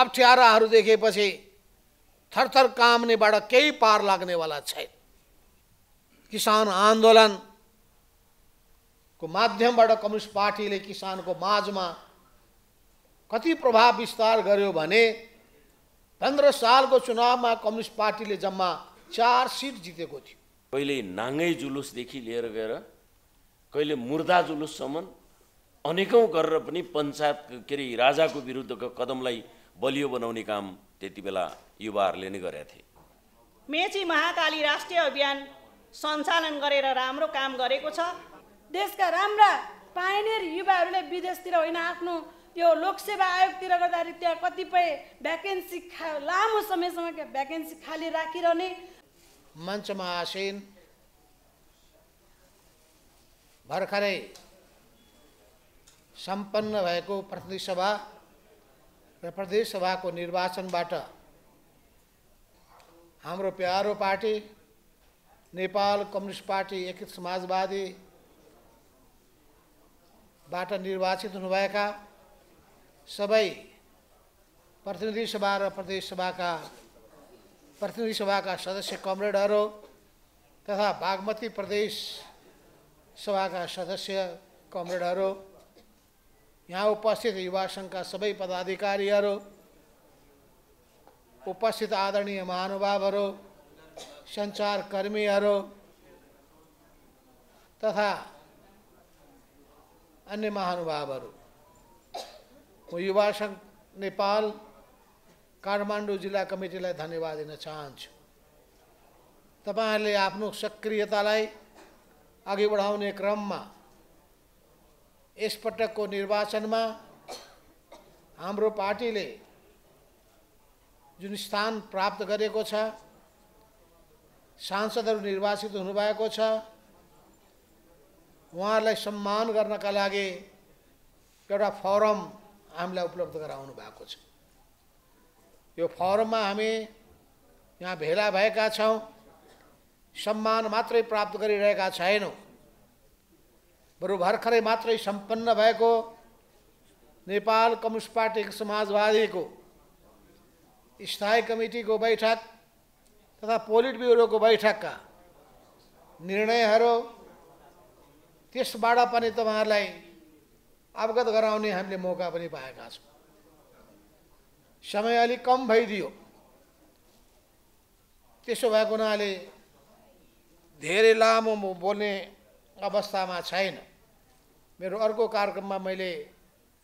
अप्ठ्याराहरू देखेपछि थरथर कामनेबाट केही पार लाग्नेवाला छैन किसान आन्दोलनको माध्यमबाट कम्युनिस्ट पार्टीले किसानको माझमा कति प्रभाव विस्तार गर्यो भने पन्ध्र सालको चुनावमा कम्युनिस्ट पार्टीले जम्मा चार सिट जितेको थियो कहिले नाङ्गै जुलुसदेखि लिएर गएर कहिले मुर्दा जुलुससम्म अनेकौँ गरेर पनि पञ्चायत के अरे राजाको विरुद्धको कदमलाई बलियो बनाउने काम त्यति बेला युवाहरूले नै गरेका थिए मेची महाकाली राष्ट्रिय अभियान सञ्चालन गरेर राम्रो काम गरेको छ देशका राम्रा पाइनेर युवाहरूले विदेशतिर होइन आफ्नो त्यो लोकसेवा आयोगतिर गर्दाखेरि त्यहाँ कतिपय भ्याकेन्सी खा लामो समयसम्म भ्याकेन्सी खाली राखिरहने मञ्चमा आसीन भर्खरै सम्पन्न भएको प्रतिनिधि सभा र प्रदेशसभाको निर्वाचनबाट हाम्रो प्यारो पार्टी नेपाल कम्युनिस्ट पार्टी एकीकृत समाजवादीबाट निर्वाचित हुनुभएका सबै प्रतिनिधि सभा र प्रदेश सभाका प्रतिनिधि सभाका सदस्य कमरेडहरू तथा बागमती प्रदेश सभाका सदस्य कमरेडहरू यहाँ उपस्थित युवा का सबै पदाधिकारी उपस्थित आदरणीय महानुभावर संचारकर्मी तथा अन्य महानुभावर म युवा संघ नेपाल काठमाडौँ जिला कमिटी धन्यवाद दिन चाहन्छु तब सक्रियता अगि बढ़ाने क्रम में यसपटकको निर्वाचनमा हाम्रो पार्टीले जुन स्थान प्राप्त गरेको छ सांसदहरू निर्वाचित हुनुभएको छ उहाँहरूलाई सम्मान गर्नका लागि एउटा फरम हामीलाई उपलब्ध गराउनु भएको छ यो फरममा हामी यहाँ भेला भएका छौँ सम्मान मात्रै प्राप्त गरिरहेका छैनौँ बरु भर्खरै मात्रै सम्पन्न भएको नेपाल कम्युनिस्ट पार्टी समाजवादीको स्थायी कमिटीको बैठक तथा पोलिट ब्युरोको बैठकका निर्णयहरू त्यसबाट पनि तपाईँहरूलाई अवगत गराउने हामीले मौका पनि पाएका छौँ समय अलिक कम भइदियो त्यसो भएको हुनाले धेरै लामो बोल्ने अवस्थामा छैन मेरो अर्को कार्यक्रममा मैले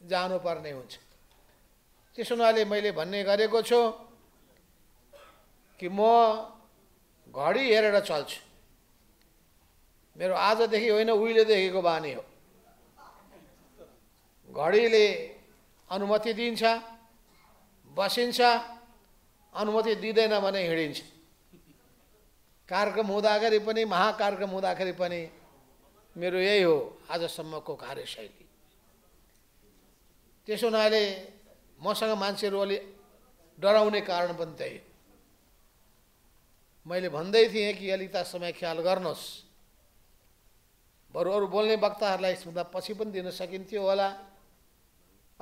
जानुपर्ने हुन्छ त्यसो हुनाले मैले भन्ने गरेको छु कि म घडी हेरेर चल्छु मेरो आजदेखि होइन उहिलेदेखिको बानी हो घडीले अनुमति दिन्छ बसिन्छ अनुमति दिँदैन भने हिँडिन्छ कार्यक्रम हुँदाखेरि पनि महाकार्यक्रम हुँदाखेरि पनि मेरो यही हो आजसम्मको कार्यशैली त्यसो हुनाले मसँग मान्छेहरू अलि डराउने कारण पनि त्यही हो मैले भन्दै थिएँ कि त समय ख्याल गर्नुहोस् बरु अरू बोल्ने वक्ताहरूलाई सुन्दा पछि पनि दिन सकिन्थ्यो होला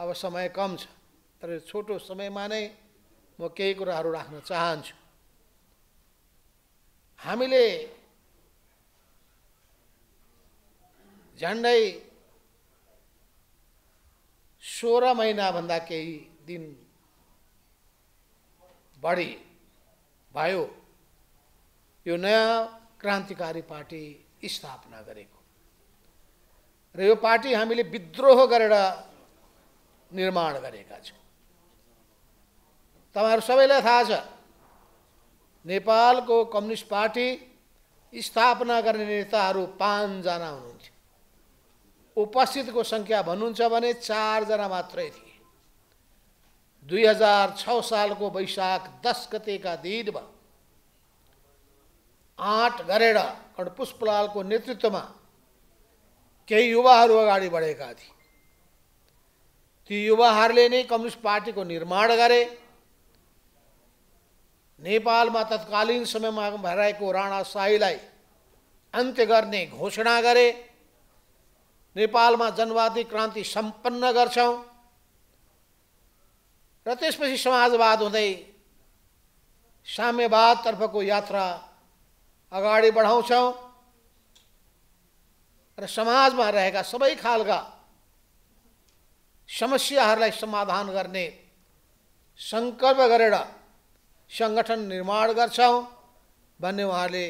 अब समय कम छ तर छोटो समयमा नै म केही कुराहरू राख्न चाहन्छु हामीले झन्डै सोह्र महिनाभन्दा केही दिन बढी भयो यो नयाँ क्रान्तिकारी पार्टी स्थापना गरेको र यो पार्टी हामीले विद्रोह गरेर निर्माण गरेका छौँ तपाईँहरू सबैलाई थाहा छ नेपालको कम्युनिस्ट पार्टी स्थापना गर्ने नेताहरू पाँचजना हुनुहुन्थ्यो उपस्थित को संख्या भने चारजना मात्रै थे दुई हजार छ साल को वैशाख दस का दिन आठ दिनमा आँट पुष्पलाल को नेतृत्व में कई युवा अगड़ी बढेका थे ती युवा कम्युनिस्ट पार्टी को निर्माण करे में तत्कालीन में भइरहेको राणा शाही अंत्य करने घोषणा करे नेपालमा जनवादी क्रान्ति सम्पन्न गर्छौँ र त्यसपछि समाजवाद हुँदै साम्यवादतर्फको यात्रा अगाडि बढाउँछौँ र समाजमा रहेका सबै खालका समस्याहरूलाई समाधान गर्ने सङ्कल्प गरेर सङ्गठन निर्माण गर्छौँ भन्ने उहाँले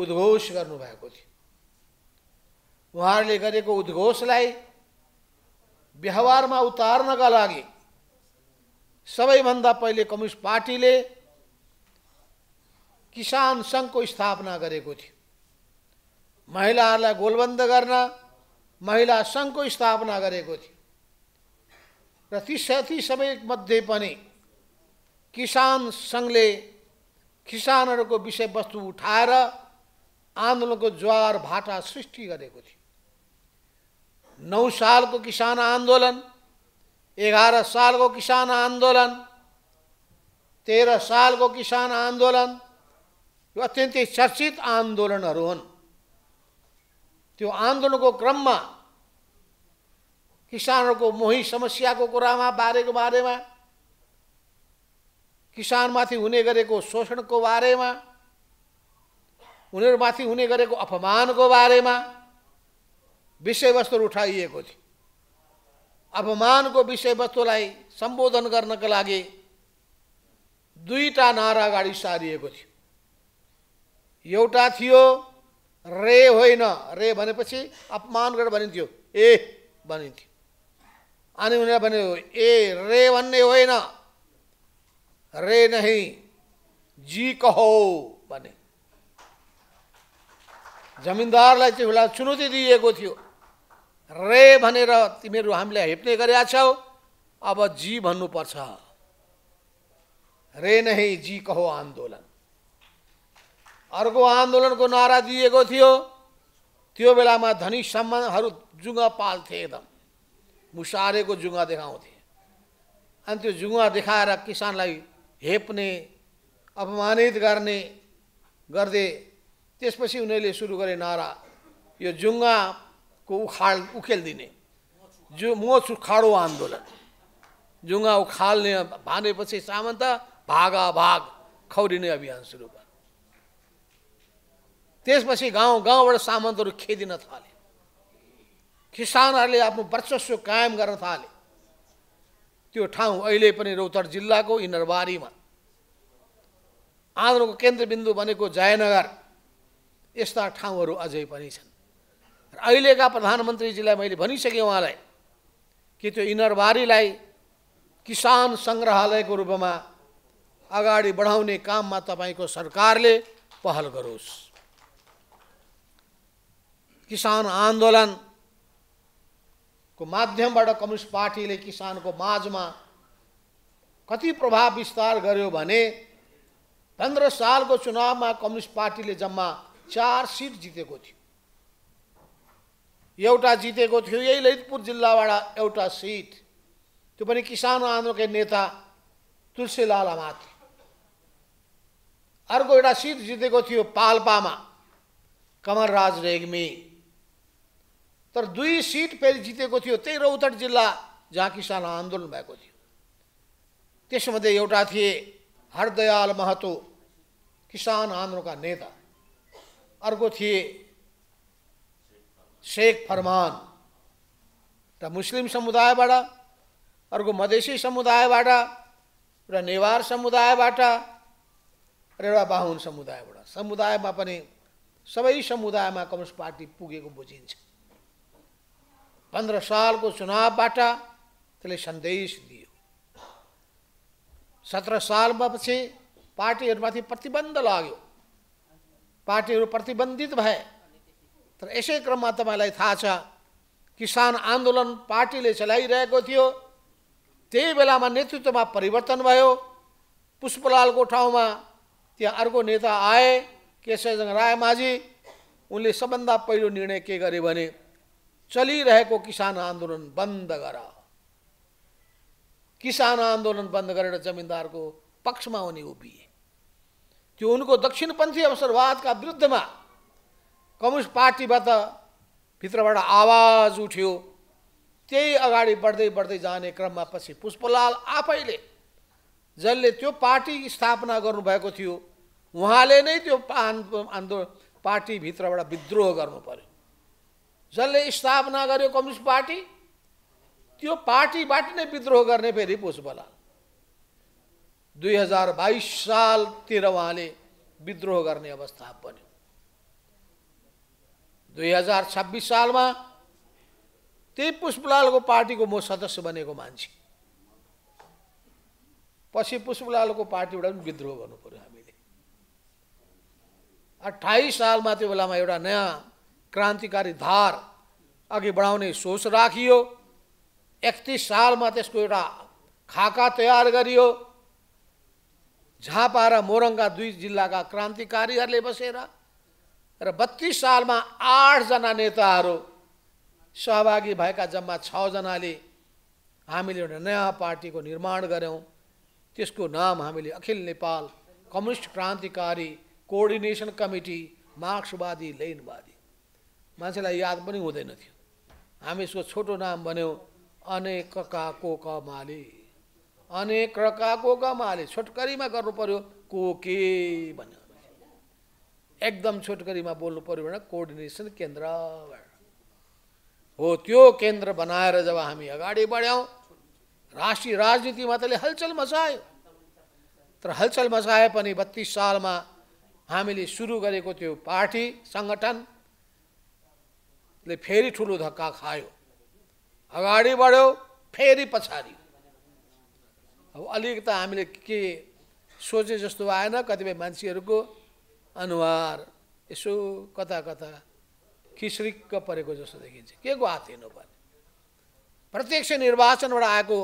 उद्घोष गर्नुभएको थियो उहाँहरूले गरेको उद्घोषलाई व्यवहारमा उतार्नका लागि सबैभन्दा पैले कम्युनिस्ट पार्टीले किसान को स्थापना गरेको महिला गोलबंद करना महिला महिला को स्थापना गरेको थियो मध्यपनी किसान संघ ने पनि किसान विषय वस्तु उठा आंदोलन को ज्वार भाटा सृष्टि थी नौ साल को किसान आंदोलन ग्यारह साल को किसान आंदोलन तेरह साल को किसान आंदोलन यो अत्यंत चर्चित आंदोलन को क्रम में किसान को मोही समस्या को बारे बारे में किसान किसानमाथि हुने गरेको शोषणको बारेमा उनीहरूमाथि हुने गरेको बारे में विषय वस्तु उठाइक थी अपमान को विषय वस्तु संबोधन करना का लागि दुईटा नारा गाड़ी सारिएको थियो एउटा थियो रे होइन रे भनेपछि अपमान कर भो ए भनिन्थ्यो अनि उनीहरू भन्यो ए रे भन्ने हो रे नहीं जी कहो भमींदार चुनौती दी थी रे भनेर तिमीहरू हामीले हेप्ने गरेका छौ अब जी भन्नुपर्छ रे नै जी कहो आन्दोलन अर्को आन्दोलनको नारा दिएको थियो त्यो बेलामा धनी सम्बन्धहरू जुङ्गा पाल्थे एकदम मुसारेको जुङ्गा देखाउँथे अनि त्यो जुङ्गा देखाएर किसानलाई हेप्ने अपमानित गर्ने गर्दै त्यसपछि उनीहरूले सुरु गरे नारा यो जुङ्गा को उखाड उखेलिदिने जो मोच खाडो आन्दोलन जुङ्गा उखाल्ने भानेपछि सामन्त भागा भाग खौरिने अभियान सुरु भयो त्यसपछि गाउँ गाउँबाट सामन्तहरू खेदिन थाले किसानहरूले आफ्नो वर्चस्व कायम गर्न थाले त्यो ठाउँ अहिले पनि रौतहट जिल्लाको इनरबारीमा आन्द्रको केन्द्रबिन्दु भनेको जयनगर यस्ता ठाउँहरू अझै पनि छन् अहिलेका प्रधानमन्त्रीजीलाई मैले भनिसकेँ उहाँलाई कि त्यो इनरबारीलाई किसान सङ्ग्रहालयको रूपमा अगाडि बढाउने काममा तपाईँको सरकारले पहल गरोस् किसान आन्दोलनको माध्यमबाट कम्युनिस्ट पार्टीले किसानको माझमा कति प्रभाव विस्तार गर्यो भने पन्ध्र सालको चुनावमा कम्युनिस्ट पार्टीले जम्मा चार सिट जितेको थियो एउटा जितेको थियो यही ललितपुर जिल्लाबाट एउटा सिट त्यो पनि किसान आन्दोलनकै नेता तुलसीलाल माथि अर्को एउटा सिट जितेको थियो पाल्पामा कमलराज रेग्मी तर दुई सिट फेरि जितेको थियो त्यही रौतहट जिल्ला जहाँ किसान आन्दोलन भएको थियो त्यसमध्ये एउटा थिए हरदयाल महतो किसान आन्दोलनका नेता अर्को थिए शेख फरमान तो मुस्लिम को मधेशी समुदाय समुदायबाट एउटा नेवार समुदायबाट र एउटा बाहुन में सब पनि समुदाय में कम्युनिस्ट पार्टी पुगे पंद्रह साल को चुनाव बाटा त्यसले संदेश दियो सत्र सालमा पछि पार्टीहरूमाथि प्रतिबंध लाग्यो पार्टी प्रतिबंधित भाई तर यसै क्रममा तपाईँलाई थाहा छ किसान आन्दोलन पार्टीले चलाइरहेको थियो त्यही बेलामा नेतृत्वमा परिवर्तन भयो पुष्पलालको ठाउँमा त्यहाँ अर्को नेता आए केशवजङ रायमाझी उनले सबभन्दा पहिलो निर्णय के गरे भने चलिरहेको किसान आन्दोलन बन्द गर किसान आन्दोलन बन्द गरेर जमिनदारको पक्षमा उनी उभिए त्यो उनको दक्षिणपन्थी अवसरवादका विरुद्धमा कम्युनिस्ट पार्टीबाट भित्रबाट आवाज उठ्यो त्यही अगाडि बढ्दै बढ्दै जाने क्रममा पछि पुष्पलाल आफैले जसले त्यो पार्टी स्थापना गर्नुभएको थियो उहाँले नै त्यो आन्दो पार्टीभित्रबाट विद्रोह गर्नु पर्यो जसले स्थापना गर्यो कम्युनिस्ट पार्टी त्यो पार्टीबाट नै विद्रोह गर्ने फेरि पुष्पलाल दुई हजार बाइस सालतिर उहाँले विद्रोह गर्ने अवस्था बन्यो दुई हजार छब्बिस सालमा त्यही पुष्पलालको पार्टीको म सदस्य बनेको मान्छे पछि पुष्पलालको पार्टीबाट पनि विद्रोह गर्नु पऱ्यो हामीले अठाइस सालमा त्यो बेलामा एउटा नयाँ क्रान्तिकारी धार अघि बढाउने सोच राखियो एकतिस सालमा त्यसको एउटा खाका तयार गरियो झापा र मोरङका दुई जिल्लाका क्रान्तिकारीहरूले बसेर र में आठ जना नेता सहभागी भैया जम्मा छजना हमी नया पार्टी को निर्माण तेस को नाम हमें Akhil Nepal communist Kranti coordination committee मार्क्सवादी लेनवादी मान्छेलाई याद भी होते थे हम इसको छोटो नाम भन्यौँ अनेक को कमाले अनेक को कमाले में गर्नु पर्यो के भन्यो एकदम छोटकरीमा बोल्नु पऱ्यो भने कोर्डिनेसन केन्द्र हो त्यो केन्द्र बनाएर जब हामी अगाडि बढ्यौँ राष्ट्रिय राजनीतिमा त्यसले हलचल मचायो तर हलचल मचाए पनि बत्तिस सालमा हामीले सुरु गरेको त्यो पार्टी सङ्गठनले फेरि ठुलो धक्का खायो अगाडि बढ्यो फेरि पछाडियो अब अलिकता हामीले के सोचे जस्तो आएन कतिपय मान्छेहरूको अनुहार यसो कता कता खिस्रिक्क परेको जस्तो देखिन्छ के को हात हेर्नु प्रत्यक्ष निर्वाचनबाट आएको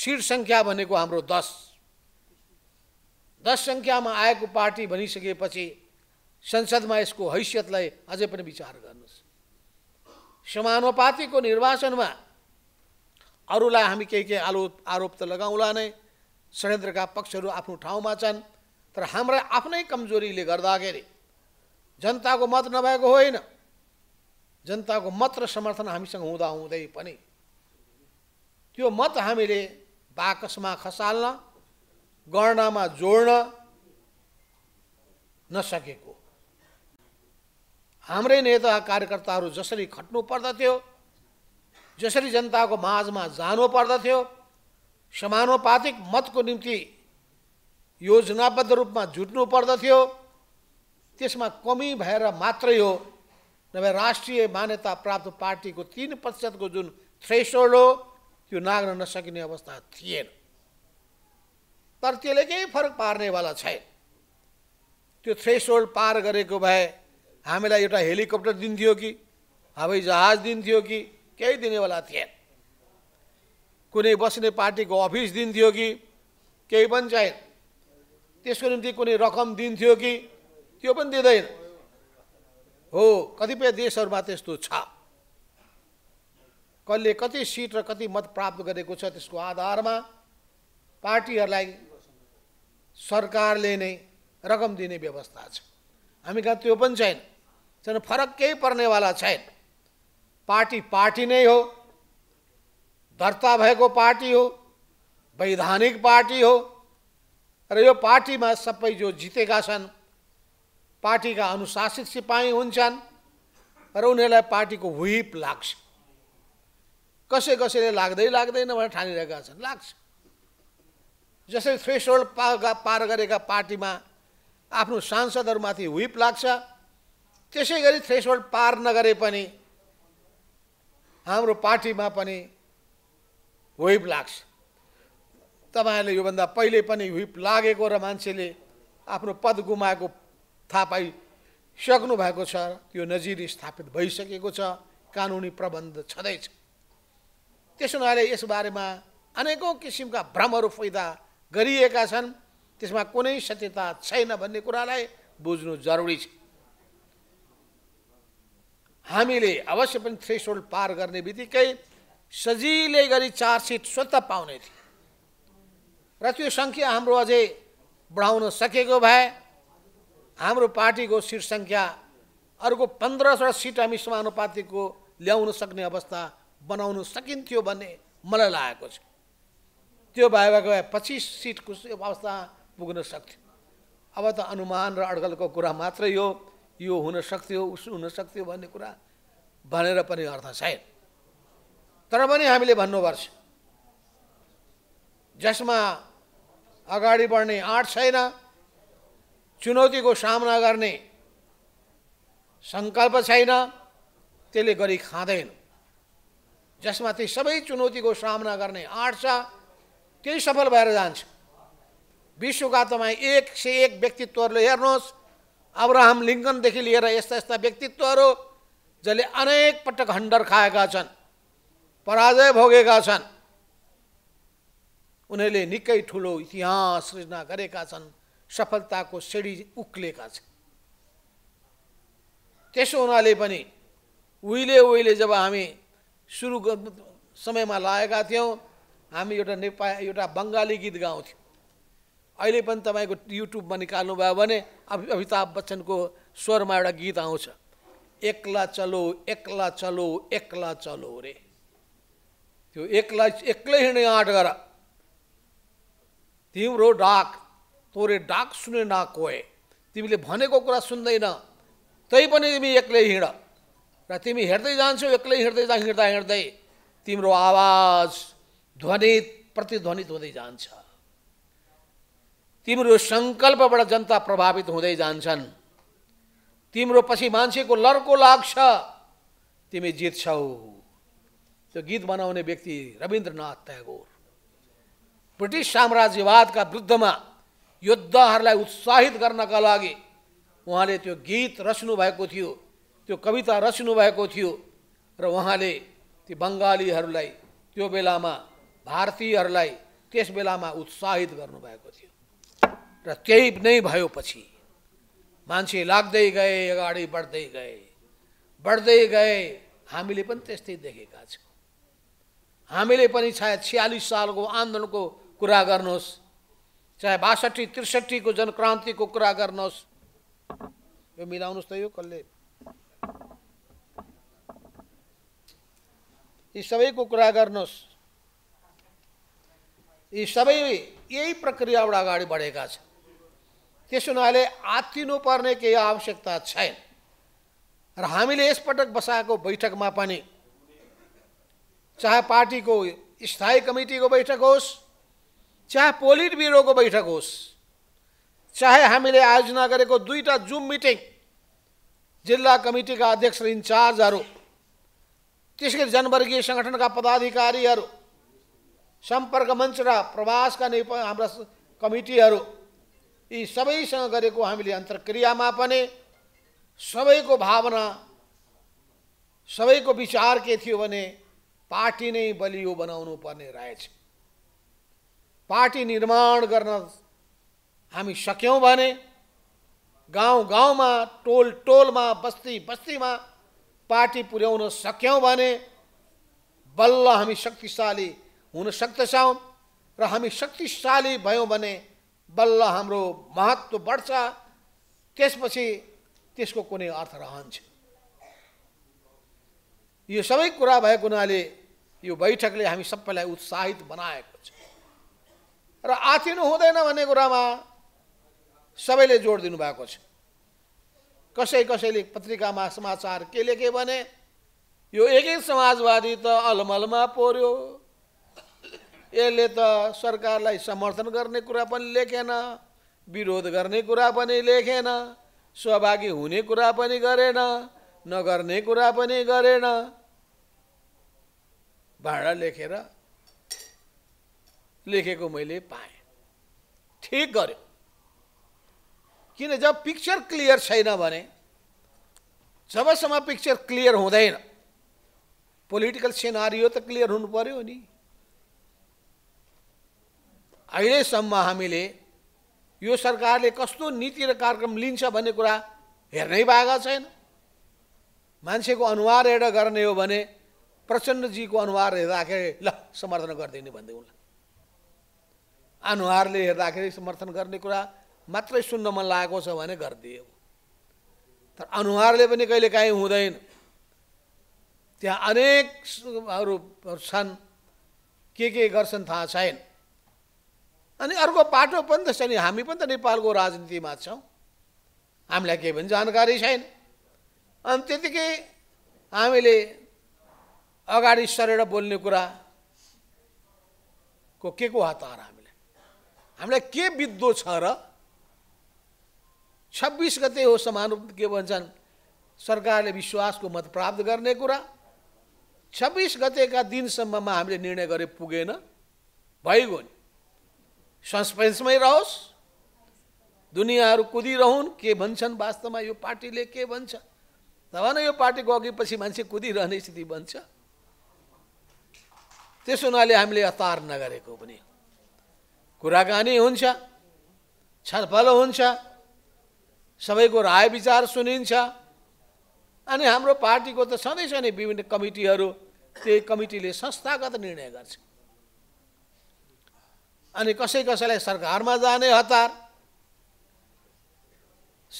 सिट सङ्ख्या भनेको हाम्रो दस दस सङ्ख्यामा आएको पार्टी भनिसकेपछि संसदमा यसको हैसियतलाई अझै पनि विचार गर्नुहोस् समानुपातिको निर्वाचनमा अरूलाई हामी केही केही आलो आरोप त लगाउँला नै षड्यन्त्रका पक्षहरू आफ्नो ठाउँमा छन् तर हाम्रा आफ्नै कमजोरीले गर्दाखेरि जनताको मत नभएको होइन जनताको मत र समर्थन हामीसँग हुँदा हुँदै पनि त्यो मत हामीले बाकसमा खसाल्न गणनामा जोड्न नसकेको हाम्रै नेता कार्यकर्ताहरू जसरी खट्नु पर्दथ्यो जसरी जनताको माझमा जानु पर्दथ्यो समानुपातिक मतको निम्ति योजनाबद्ध रूपमा जुट्नु पर्दथ्यो त्यसमा कमी भएर मात्रै हो नभए राष्ट्रिय मान्यता प्राप्त पार्टीको तिन प्रतिशतको जुन थ्रेसोल्ड हो त्यो नाग्न नसकिने अवस्था थिएन तर त्यसले केही फरक पार्नेवाला छैन त्यो थ्रेसोल्ड पार गरेको भए हामीलाई एउटा हेलिकप्टर दिन्थ्यो कि हवाईजहाज दिन्थ्यो कि केही दिनेवाला थिएन कुनै बस्ने पार्टीको अफिस दिन्थ्यो कि केही पनि चाहिँ त्यसको निम्ति कुनै रकम दिन्थ्यो कि त्यो पनि दिँदैन हो कतिपय देशहरूमा त्यस्तो छ कसले कति सिट र कति मत प्राप्त गरेको छ त्यसको आधारमा पार्टीहरूलाई सरकारले नै रकम दिने व्यवस्था छ हामी कहाँ त्यो पनि छैन छैन फरक केही पर्नेवाला छैन पार्टी पार्टी नै हो दर्ता भएको पार्टी हो वैधानिक पार्टी हो र यो पार्टीमा सबै जो जितेका छन् पार्टीका अनुशासित सिपाही हुन्छन् र उनीहरूलाई पार्टीको व्हिप लाग्छ कसै कसैले लाग्दै लाग्दैन भनेर ठानिरहेका छन् लाग्छ जसरी थ्रेस होल्ड पार गरेका पार्टीमा आफ्नो सांसदहरूमाथि व्हिप लाग्छ त्यसै गरी थ्रेस होल्ड पार नगरे पनि हाम्रो पार्टीमा पनि व्हिप लाग्छ तपाईँहरूले योभन्दा पहिले पनि ह्विप लागेको र मान्छेले आफ्नो पद गुमाएको थाहा पाइसक्नु भएको छ त्यो नजिर स्थापित भइसकेको छ कानुनी प्रबन्ध छँदैछ त्यस हुनाले यसबारेमा अनेकौँ किसिमका भ्रमहरू फैदा गरिएका छन् त्यसमा कुनै सत्यता छैन भन्ने कुरालाई बुझ्नु जरुरी छ हामीले अवश्य पनि थ्रेसोल्ड पार गर्ने बित्तिकै सजिलै गरी चार्जसिट स्वतः पाउने थिए र त्यो सङ्ख्या हाम्रो अझै बढाउन सकेको भए हाम्रो पार्टीको सिट सङ्ख्या अर्को पन्ध्र सय सिट हामी समानुपातिको ल्याउन सक्ने अवस्था बनाउन सकिन्थ्यो भन्ने मलाई लागेको छ त्यो भए भएको भए पच्चिस सिटको अवस्था पुग्न सक्थ्यो अब त अनुमान र अड्कलको कुरा मात्रै हो यो हुन सक्थ्यो उसो हुन सक्थ्यो भन्ने कुरा भनेर पनि अर्थ छैन तर पनि हामीले भन्नुपर्छ जसमा अगाडि बढ्ने आँट छैन चुनौतीको सामना गर्ने सङ्कल्प छैन त्यसले गरी खाँदैन जसमा सबै चुनौतीको सामना गर्ने आँट छ त्यही सफल भएर जान्छ विश्वका तपाईँ एक से एक व्यक्तित्वहरूले हेर्नुहोस् अब्राहम लिङ्कनदेखि लिएर यस्ता यस्ता व्यक्तित्वहरू जसले अनेक पटक हन्डर खाएका छन् पराजय भोगेका छन् उनीहरूले निकै ठुलो इतिहास सृजना गरेका छन् सफलताको सिँढी उक्लेका छन् त्यसो हुनाले पनि उहिले उहिले जब हामी सुरु समयमा लागेका थियौँ हामी एउटा नेपाली एउटा बङ्गाली गीत गाउँथ्यौँ अहिले पनि तपाईँको युट्युबमा निकाल्नुभयो भने अमिताभ बच्चनको स्वरमा एउटा गीत आउँछ एक्ला चलो एक्ला चलो एक्ला चलो रे त्यो एक्ला एक्लै हिँड्ने आँट गर तिम्रो डाक तोरे डाक सुने ना कोए तिमीले भनेको कुरा सुन्दैन तै पनि तिमी एक्लै हिँड र तिमी हिँड्दै जान्छौ एक्लै हिँड्दै जा हिँड्दा हिँड्दै तिम्रो आवाज ध्वनित प्रतिध्वनित हुँदै जान्छ तिम्रो सङ्कल्पबाट जनता प्रभावित हुँदै जान्छन् तिम्रो पछि मान्छेको लर्को लाग्छ तिमी जित्छौ त्यो गीत बनाउने व्यक्ति रविन्द्रनाथ ट्यागोर ब्रिटिश साम्राज्यवाद का साम्राज्यवादका में योद्धा उत्साहित करना गर्नका लागि उहाँले त्यो गीत रच्नुभएको थियो त्यो कविता रच्नुभएको थियो र बंगाली तो बेला में भारतीय बेला में उत्साहित गर्नुभएको थियो र त्यही नै भयो पछि गए अगड़ी बढ़ते गए बढ़ते गए हमी देखा छो देखेका छौँ छियालीस साल को आंदोलन को कुरा गर्नुहोस् चाहे बासठी त्रिसठीको जनक्रान्तिको कुरा गर्नुहोस् यो मिलाउनुहोस् त यो कसले यी सबैको कुरा गर्नुहोस् यी सबै यही प्रक्रियाबाट अगाडि बढेका छन् त्यस हुनाले आत्तिनुपर्ने केही आवश्यकता छैन र हामीले यसपटक बसाएको बैठकमा पनि चाहे पार्टीको स्थायी कमिटीको बैठक होस् चाहे पोलिट ब्यूरो को बैठक होस् चाहे हमें आयोजना दुईटा जूम मिटिंग जिला कमिटी का अध्यक्ष इंचार्ज इन्चार्जहरू त्यस गरी जनवर्गीय सङ्गठनका पदाधिकारीहरू सम्पर्क मञ्च र प्रवासका का हमारा कमिटीहरू ये सबसंग गरेको अंतरक्रिया में सब को भावना को विचार के थी पार्टी नहीं बलिओ बना पर्ने रहेछ पार्टी निर्माण गर्न हामी सक्यौँ भने गाउँ गाउँमा टोल टोलमा बस्ती बस्तीमा पार्टी पुर्याउन सक्यौँ भने बल्ल हामी शक्तिशाली हुन सक्दछौँ र हामी शक्तिशाली भयौँ भने बल्ल हाम्रो महत्त्व बढ्छ त्यसपछि त्यसको कुनै अर्थ रहन्छ यो सबै कुरा भएको हुनाले यो बैठकले हामी सबैलाई उत्साहित बनाएको छ र आचिनु हुँदैन भन्ने कुरामा सबैले जोड दिनुभएको छ कसै कसैले पत्रिकामा समाचार के लेखे भने यो एकै समाजवादी त अलमलमा पर्यो यसले त सरकारलाई समर्थन गर्ने कुरा पनि लेखेन विरोध गर्ने कुरा पनि लेखेन सहभागी हुने कुरा पनि गरेन नगर्ने कुरा पनि गरेन भाँडा लेखेर लेखेको मैले पाएँ ठिक गर्यो किन जब पिक्चर क्लियर छैन भने जबसम्म पिक्चर क्लियर हुँदैन पोलिटिकल सिनारियो त क्लियर हुनु पर्यो नि अहिलेसम्म हामीले यो सरकारले कस्तो नीति र कार्यक्रम लिन्छ भन्ने कुरा हेर्नै पाएका छैन मान्छेको अनुहार हेरेर गर्ने हो भने प्रचण्डजीको अनुहार हेर्दाखेरि ल समर्थन गरिदिने भन्दै उनलाई अनुहारले हेर्दाखेरि समर्थन गर्ने कुरा मात्रै सुन्न मन लागेको छ भने गरिदिए तर अनुहारले पनि कहिलेकाहीँ हुँदैन त्यहाँ अनेकहरू छन् के के गर्छन् थाहा छैन अनि अर्को पाटो पनि त नि हामी पनि त नेपालको राजनीतिमा छौँ हामीलाई केही पनि जानकारी छैन अनि त्यतिकै हामीले अगाडि सरेर बोल्ने कुरा को के को हतार हमें के बिद्दो छब्बीस गते हो समानु के ने विश्वास को मत प्राप्त करने कुरा छब्बिस गतेका में हमें निर्णय करें पुगेन भैग नि रहोस् दुनिया कुदी रहून के में यह पार्टी ने के भाषा तब न पार्टी पार्टीको पीछे मं मान्छे रहने स्थिति बन्छ हमें हुनाले नगर को नगरेको पनि कुराकानी हुन्छ छलफल हुन्छ सबैको राय विचार सुनिन्छ अनि हाम्रो पार्टीको त सधैँ सधैँ विभिन्न कमिटीहरू त्यही कमिटीले संस्थागत निर्णय गर्छ अनि कसै कसैलाई सरकारमा जाने हतार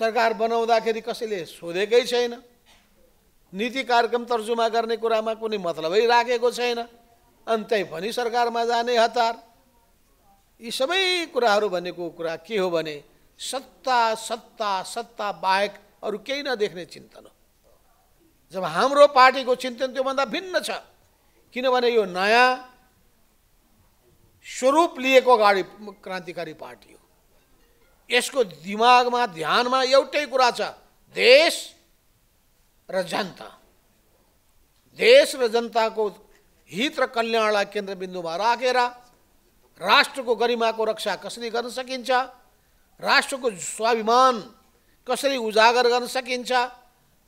सरकार बनाउँदाखेरि कसैले सोधेकै छैन नीति कार्यक्रम तर्जुमा गर्ने कुरामा कुनै मतलबै राखेको छैन अनि त्यही पनि सरकारमा जाने हतार यी सबै कुराहरू भनेको कुरा के हो भने सत्ता सत्ता सत्ता बाहेक अरू केही नदेख्ने चिन्तन हो जब हाम्रो पार्टीको चिन्तन त्योभन्दा भिन्न छ किनभने यो नयाँ स्वरूप लिएको अगाडि क्रान्तिकारी पार्टी हो यसको दिमागमा ध्यानमा एउटै कुरा छ देश र जनता देश र जनताको हित र कल्याणलाई केन्द्रबिन्दुमा राखेर रा, राष्ट्रको गरिमाको रक्षा कसरी गर्न सकिन्छ राष्ट्रको स्वाभिमान कसरी उजागर गर्न सकिन्छ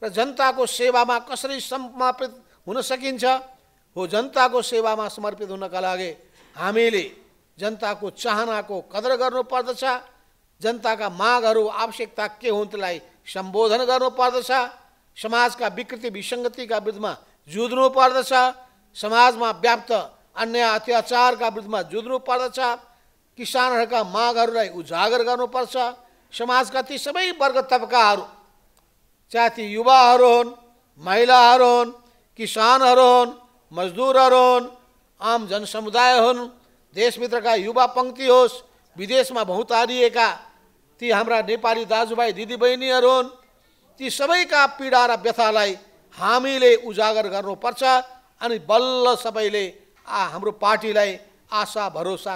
र जनताको सेवामा कसरी समर्पित हुन सकिन्छ हो जनताको सेवामा समर्पित हुनका लागि हामीले जनताको चाहनाको कदर गर्नुपर्दछ जनताका मागहरू आवश्यकता के हुन् त्यसलाई सम्बोधन गर्नुपर्दछ समाजका विकृति विसङ्गतिका विरुद्धमा जुझ्नु पर्दछ समाजमा व्याप्त अन्याय अत्याचारका पर्द किसान का मागहरूलाई उजागर समाज का ती सब वर्ग तबका चाहे ती युवा हो महिला हुन् किसानहरू हो मजदुरहरू हो आम जनसमुदाय हुन् देशभित्रका युवा पङ्क्ति होस् में भौतारिएका ती हमारा नेपाली भाई दीदी बहनी ती सब का पीडा र व्यथाई हामीले उजागर कर बल्ल सबले आ भरोसा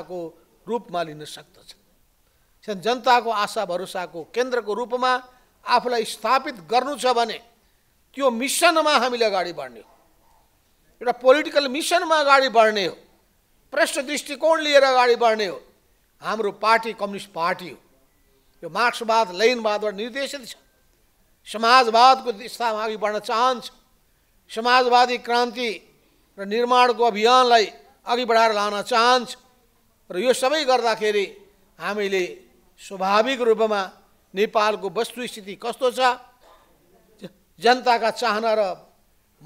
को आशा में लिख सकद जनता को आशा भरोसा को केन्द्र को रूप में आपूला स्थापित करो मिशन में हमी अगड़ी बढ़ने एटा पोलिटिकल में अगड़ी बढ़ने हो प्रश्न दृष्टिकोण लगाड़ी बढ़ने हो हम पार्टी कम्युनिस्ट पार्टी हो यो मार्क्सवाद लयनवाद निर्देशित सजवाद को दिशामा अगर बढ़ना चाहन्छ समाजवादी क्रांति र निर्माणको अभियानलाई अघि बढाएर लान चाहन्छ र यो सबै गर्दाखेरि हामीले स्वाभाविक रूपमा नेपालको वस्तुस्थिति कस्तो छ जनताका चाहना र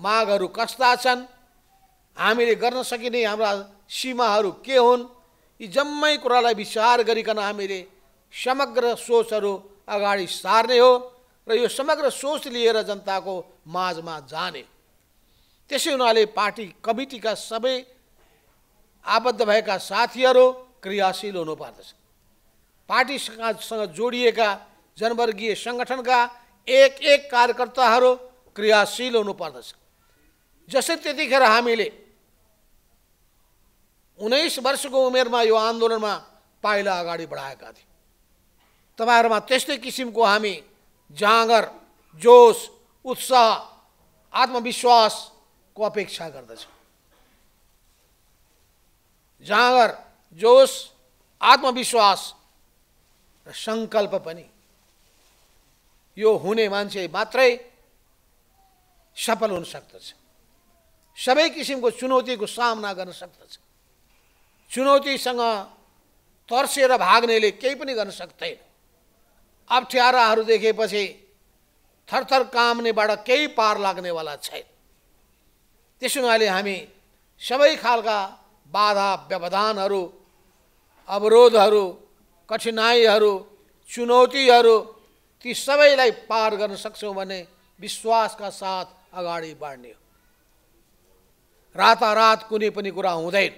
मागहरू कस्ता छन् हामीले गर्न सकिने हाम्रा सीमाहरू के हुन् यी जम्मै कुरालाई विचार गरिकन हामीले समग्र सोचहरू अगाडि सार्ने हो र यो समग्र सोच लिएर जनताको माझमा जाने त्यसै पार्टी कमिटी का सब आबद्ध भैया साथी क्रियाशील पार्टी पार्टीसँग जोड़ जनवर्गीय का एक एक कार्यकर्ता क्रियाशील जिस हमी हाँ उन्नीस वर्ष को उमेर में यह आंदोलन में पाइला अगड़ी बढ़ाया थे तपाईँहरूमा त्यस्तै कि हमी जागर जोश उत्साह आत्मविश्वास को अपेक्षा गर्दछ जाँगर जोस आत्मविश्वास र सङ्कल्प पनि यो हुने मान्छे मात्रै सफल हुन सक्दछ सबै किसिमको चुनौतीको सामना गर्न सक्दछ चुनौतीसँग तर्सेर भाग्नेले केही पनि गर्न सक्दैन अप्ठ्याराहरू देखेपछि थरथर काम्नेबाट केही पार लाग्नेवाला छैन त्यस हुनाले हामी सबै खालका बाधा व्यवधानहरू अवरोधहरू कठिनाइहरू चुनौतीहरू ती सबैलाई पार गर्न सक्छौँ भने विश्वासका साथ अगाडि बढ्ने हो रातारात कुनै पनि कुरा हुँदैन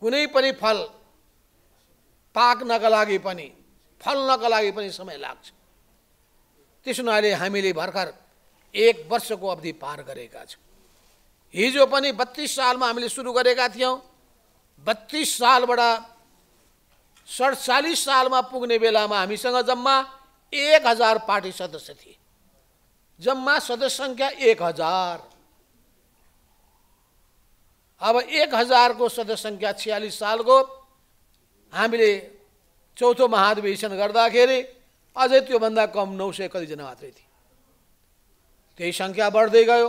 कुनै पनि फल पाक्नका लागि पनि फल्नका लागि पनि समय लाग्छ त्यस हुनाले हामीले भर्खर एक वर्षको अवधि पार गरेका छौँ हिजो पनि बत्तिस सालमा हामीले सुरु गरेका थियौँ बत्तिस सालबाट सडचालिस सालमा पुग्ने बेलामा हामीसँग जम्मा एक हजार पार्टी सदस्य थिए जम्मा सदस्य सङ्ख्या एक हजार अब एक हजारको सदस्य सङ्ख्या छ्यालिस सालको हामीले चौथो महाधिवेशन गर्दाखेरि अझै त्योभन्दा कम नौ सय कतिजना मात्रै थिए त्यही सङ्ख्या बढ्दै गयो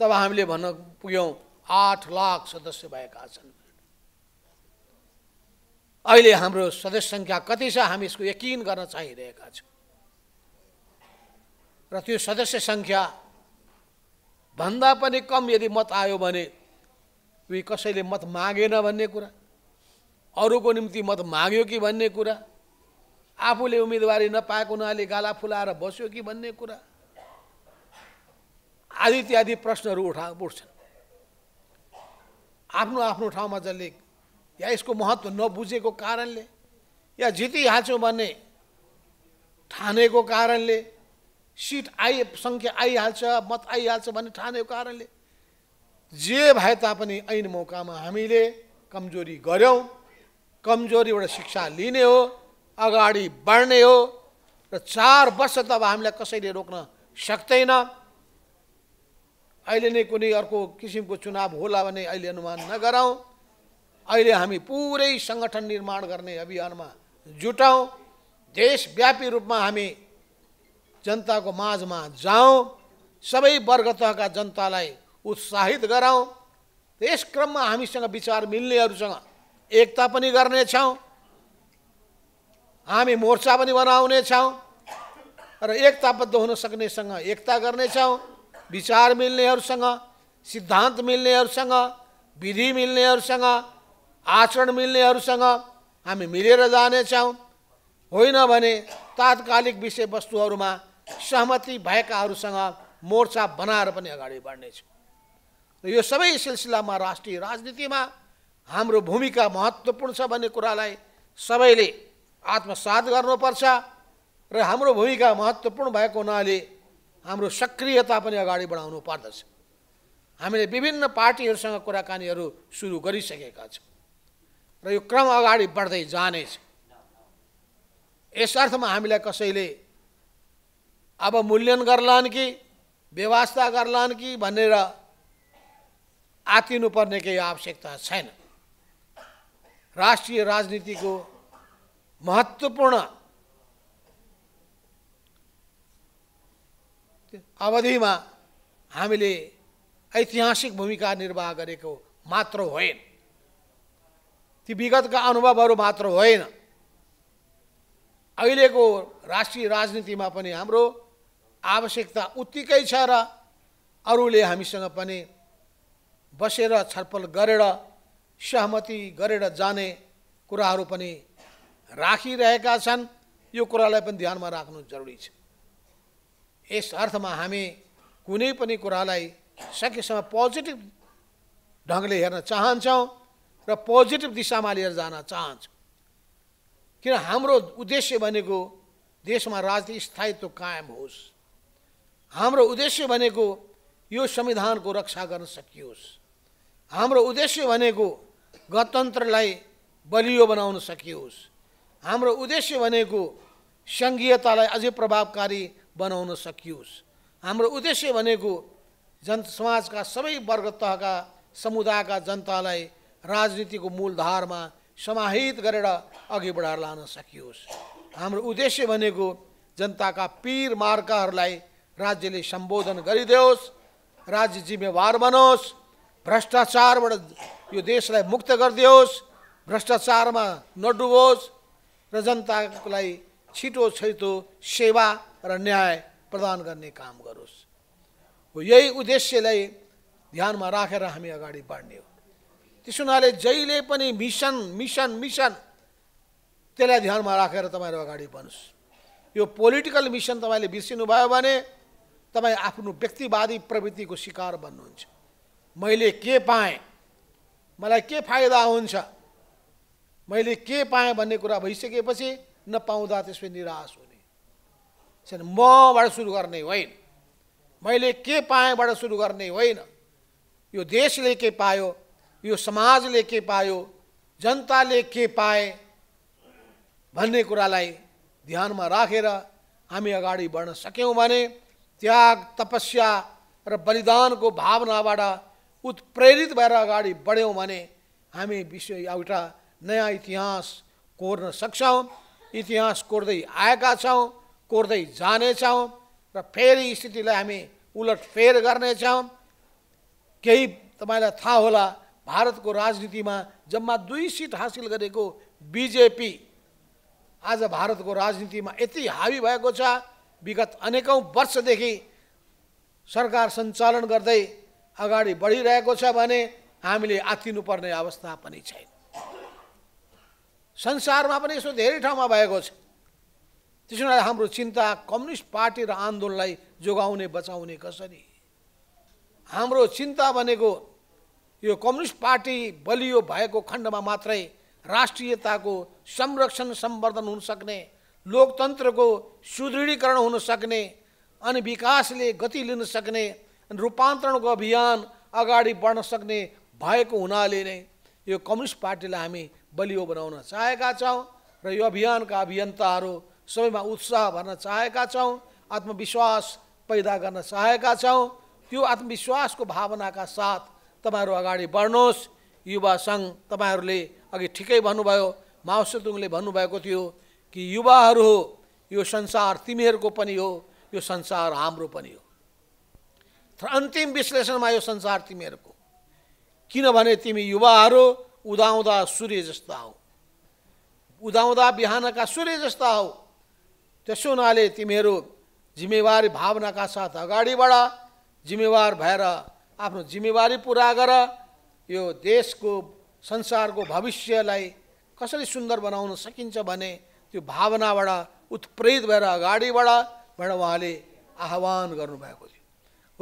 तब हामीले भन्न पुग्यौँ आठ लाख सदस्य भएका छन् अहिले हाम्रो सदस्य सङ्ख्या कति छ हामी यसको यकिन गर्न चाहिरहेका छौँ र त्यो सदस्य सङ्ख्या भन्दा पनि कम यदि मत आयो भने उयो कसैले मत मागेन भन्ने कुरा अरूको निम्ति मत माग्यो कि भन्ने कुरा आफूले उम्मेदवारी नपाएको हुनाले गाला फुलाएर बस्यो कि भन्ने कुरा आदि इत्यादि प्रश्नहरू उठा उठ्छन् आफ्नो आफ्नो ठाउँमा जसले या यसको महत्त्व नबुझेको कारणले या जितिहाल्छौँ भन्ने ठानेको कारणले सिट आइ सङ्ख्या आइहाल्छ मत आइहाल्छ भन्ने ठानेको कारणले जे भए तापनि ऐन मौकामा हामीले कमजोरी गऱ्यौँ कमजोरी शिक्षा लिने हो अगाडि बढ्ने हो र चार वर्ष त अब हामीलाई कसैले रोक्न सक्दैन अहिले नै कुनै अर्को किसिमको चुनाव होला भने अहिले अनुमान नगराउँ अहिले हामी पुरै सङ्गठन निर्माण गर्ने अभियानमा जुटाउँ देशव्यापी रूपमा हामी जनताको माझमा जाउँ सबै वर्ग तहका जनतालाई उत्साहित गराउँ यस क्रममा हामीसँग विचार मिल्नेहरूसँग एकता पनि गर्नेछौँ हामी मोर्चा पनि बनाउनेछौँ र एकताबद्ध हुन सक्नेसँग एकता गर्नेछौँ विचार मिल्नेहरूसँग सिद्धान्त मिल्नेहरूसँग विधि मिल्नेहरूसँग आचरण मिल्नेहरूसँग हामी मिलेर जानेछौँ होइन भने तात्कालिक विषयवस्तुहरूमा सहमति भएकाहरूसँग मोर्चा बनाएर पनि अगाडि बढ्नेछौँ र यो सबै सिलसिलामा राष्ट्रिय राजनीतिमा हाम्रो भूमिका महत्त्वपूर्ण छ भन्ने कुरालाई सबैले आत्मसात गर्नुपर्छ र हाम्रो भूमिका महत्त्वपूर्ण भएको हुनाले हाम्रो सक्रियता पनि अगाडि बढाउनु पर्दछ हामीले विभिन्न पार्टीहरूसँग कुराकानीहरू सुरु गरिसकेका छौँ र यो क्रम अगाडि बढ्दै जानेछ यस अर्थमा हामीलाई कसैले अब मूल्यन गर्लान् कि व्यवस्था गर्लान् कि भनेर आतिनुपर्ने केही आवश्यकता छैन राष्ट्रिय राजनीतिको महत्त्वपूर्ण अवधिमा हामीले ऐतिहासिक भूमिका निर्वाह गरेको मात्र होइन ती विगतका अनुभवहरू मात्र होइन अहिलेको राष्ट्रिय राजनीतिमा पनि हाम्रो आवश्यकता उत्तिकै छ र अरूले हामीसँग पनि बसेर छलफल गरेर सहमति गरेर जाने कुराहरू पनि राखिरहेका छन् यो कुरालाई पनि ध्यानमा राख्नु जरुरी छ यस अर्थमा हामी कुनै पनि कुरालाई सकेसम्म पोजिटिभ ढङ्गले हेर्न चाहन्छौँ र पोजिटिभ दिशामा लिएर जान चाहन्छौँ किन हाम्रो उद्देश्य भनेको देशमा राजनीति स्थायित्व कायम होस् हाम्रो उद्देश्य भनेको यो संविधानको रक्षा गर्न सकियोस् हाम्रो उद्देश्य भनेको गणतन्त्रलाई बलियो बनाउन सकियोस् हाम्रो उद्देश्य भनेको सङ्घीयतालाई अझै प्रभावकारी बनाउन सकियोस् हाम्रो उद्देश्य भनेको जन समाजका सबै वर्ग तहका समुदायका जनतालाई राजनीतिको मूलधारमा समाहित गरेर अघि बढाएर लान सकियोस् हाम्रो उद्देश्य भनेको जनताका पीर मार्काहरूलाई राज्यले सम्बोधन गरिदियोस् राज्य जिम्मेवार बनोस् भ्रष्टाचारबाट यो देशलाई मुक्त गरिदियोस् भ्रष्टाचारमा नडुबोस् र जनतालाई छिटो छिटो सेवा र न्याय प्रदान गर्ने काम गरोस् हो यही उद्देश्यलाई ध्यानमा राखेर हामी अगाडि बढ्ने हो त्यसो हुनाले जहिले पनि मिसन मिसन मिसन त्यसलाई ध्यानमा राखेर तपाईँहरू अगाडि बढ्नुहोस् यो पोलिटिकल मिसन तपाईँले बिर्सिनुभयो भने तपाईँ आफ्नो व्यक्तिवादी प्रवृत्तिको शिकार बन्नुहुन्छ मैले के पाएँ मलाई के फाइदा हुन्छ मैले के पाएँ भन्ने कुरा भइसकेपछि नपाउँदा त्यसपछि निराश हुने मबाट सुरु गर्ने होइन मैले के पाएँबाट सुरु गर्ने होइन यो देशले के पायो यो समाजले के पायो जनताले के पाए भन्ने कुरालाई ध्यानमा राखेर हामी अगाडि बढ्न सक्यौँ भने त्याग तपस्या र बलिदानको भावनाबाट उत्प्रेरित भएर अगाडि बढ्यौँ भने हामी विश्व एउटा नयाँ इतिहास कोर्न सक्छौँ इतिहास कोर्दै आएका छौँ कोर्दै जानेछौँ र फेरि स्थितिलाई हामी उलटफेर गर्नेछौँ केही तपाईँलाई थाहा होला भारतको राजनीतिमा जम्मा दुई सिट हासिल गरेको बिजेपी आज भारतको राजनीतिमा यति हावी भएको छ विगत अनेकौँ वर्षदेखि सरकार सञ्चालन गर्दै अगाडि बढिरहेको छ भने हामीले आत्तिनुपर्ने अवस्था पनि छैन संसारमा पनि यसो धेरै ठाउँमा भएको छ त्यसो हम हाम्रो चिन्ता कम्युनिस्ट पार्टी र आन्दोलनलाई जोगाउने बचाउने कसरी हाम्रो चिन्ता भनेको यो कम्युनिस्ट पार्टी बलियो भएको खण्डमा मात्रै राष्ट्रियताको संरक्षण सम्वर्धन हुन सक्ने लोकतन्त्रको सुदृढीकरण हुन सक्ने अनि विकासले गति लिन सक्ने रूपान्तरणको अभियान अगाडि बढ्न सक्ने भएको हुनाले नै यो कम्युनिस्ट पार्टीलाई हामी बलियो बनाउन चाहेका छौँ र यो अभियानका अभियन्ताहरू सबैमा उत्साह भर्न चाहेका छौँ आत्मविश्वास पैदा गर्न चाहेका छौँ त्यो आत्मविश्वासको भावनाका साथ तपाईँहरू अगाडि बढ्नुहोस् युवा सङ्घ तपाईँहरूले अघि ठिकै भन्नुभयो माओसेतुङले भन्नुभएको थियो कि युवाहरू हो यो संसार तिमीहरूको पनि हो यो संसार हाम्रो पनि हो अन्तिम विश्लेषणमा यो संसार तिमीहरूको किनभने तिमी युवाहरू उदाउँदा सूर्य जस्ता हौ उदाउँदा बिहानका सूर्य जस्ता हौ त्यसो हुनाले तिमीहरू जिम्मेवारी भावनाका साथ अगाडि बढ जिम्मेवार भएर आफ्नो जिम्मेवारी पुरा गर यो देशको संसारको भविष्यलाई कसरी सुन्दर बनाउन सकिन्छ भने त्यो भावनाबाट उत्प्रेरित भएर अगाडि बढ भनेर उहाँले आह्वान गर्नुभएको थियो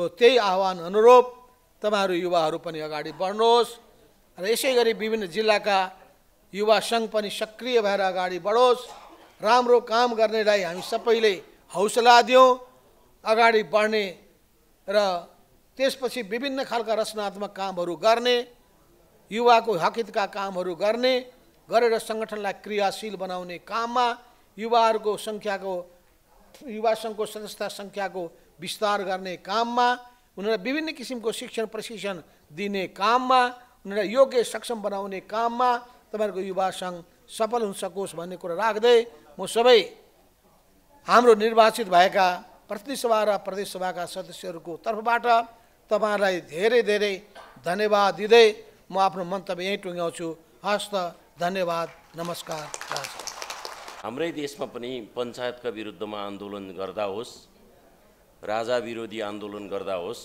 हो त्यही आह्वान अनुरूप तपाईँहरू युवाहरू पनि अगाडि बढ्नुहोस् र यसै गरी विभिन्न जिल्लाका युवा सङ्घ पनि सक्रिय भएर अगाडि बढोस् राम्रो काम करने हम सब हौसला दियं अगड़ी बढ़ने रेस त्यसपछि विभिन्न खाल रचनात्मक कामहरू गर्ने युवाको हकितका कामहरू गर्ने गरेर संगठन क्रियाशील बनाने काम में युवा को संख्या को युवा सदस्य सदस्यता को विस्तार करने काम में उन्हें विभिन्न किसिम को शिक्षण प्रशिक्षण दिने काम में उन्हें योग्य सक्षम बनाने काम में तब युवा संघ सफल हुन सकोस् भन्ने कुरा राख्दै म सबै हाम्रो निर्वाचित भएका सभा र प्रदेशसभाका सदस्यहरूको तर्फबाट तपाईँहरूलाई धेरै धेरै धन्यवाद दिँदै म आफ्नो मन्तव्य यहीँ टुङ्ग्याउँछु हस्त धन्यवाद नमस्कार हाम्रै देशमा पनि पञ्चायतका विरुद्धमा आन्दोलन गर्दा होस् राजा विरोधी आन्दोलन गर्दा होस्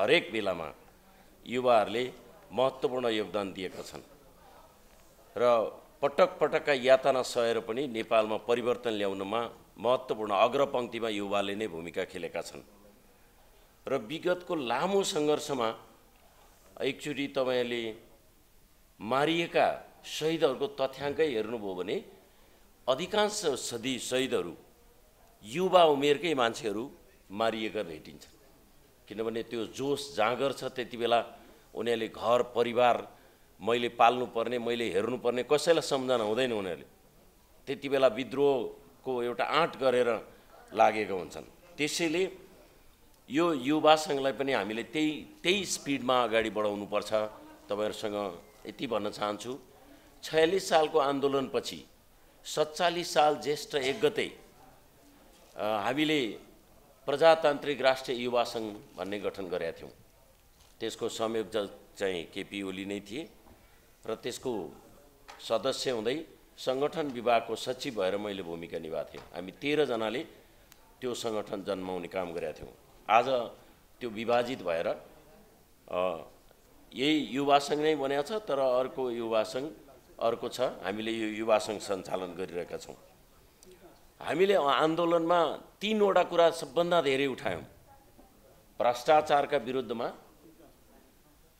हरेक बेलामा युवाहरूले महत्त्वपूर्ण योगदान दिएका छन् र पटक पटकका यातना सहेर पनि नेपालमा परिवर्तन ल्याउनमा महत्त्वपूर्ण अग्रपङ्क्तिमा युवाले नै भूमिका खेलेका छन् र विगतको लामो सङ्घर्षमा एकचोटि तपाईँले मारिएका शहीदहरूको तथ्याङ्कै हेर्नुभयो भने अधिकांश सदी शहीदहरू युवा उमेरकै मान्छेहरू मारिएका भेटिन्छन् किनभने त्यो जोस जाँगर छ त्यति बेला उनीहरूले घर परिवार मैले पाल्नुपर्ने मैले हेर्नुपर्ने कसैलाई सम्झना हुँदैन उनीहरूले त्यति बेला विद्रोहको एउटा आँट गरेर लागेका हुन्छन् त्यसैले यो युवा सङ्घलाई पनि हामीले त्यही त्यही स्पिडमा अगाडि बढाउनुपर्छ तपाईँहरूसँग यति भन्न चाहन्छु छयालिस सालको आन्दोलनपछि सत्तालिस साल ज्येष्ठ एक गते हामीले प्रजातान्त्रिक राष्ट्रिय युवा सङ्घ भन्ने गठन गरेका थियौँ त्यसको संयोजक चाहिँ केपी ओली नै थिए र त्यसको सदस्य हुँदै सङ्गठन विभागको सचिव भएर मैले भूमिका निभाएको थिएँ हामी तेह्रजनाले त्यो सङ्गठन जन्माउने काम गरेका थियौँ आज त्यो विभाजित भएर यही युवा सङ्घ नै बनाएको छ तर अर्को युवा सङ्घ अर्को छ हामीले यो युवा सङ्घ सञ्चालन गरिरहेका छौँ हामीले आन्दोलनमा तिनवटा कुरा सबभन्दा धेरै उठायौँ भ्रष्टाचारका विरुद्धमा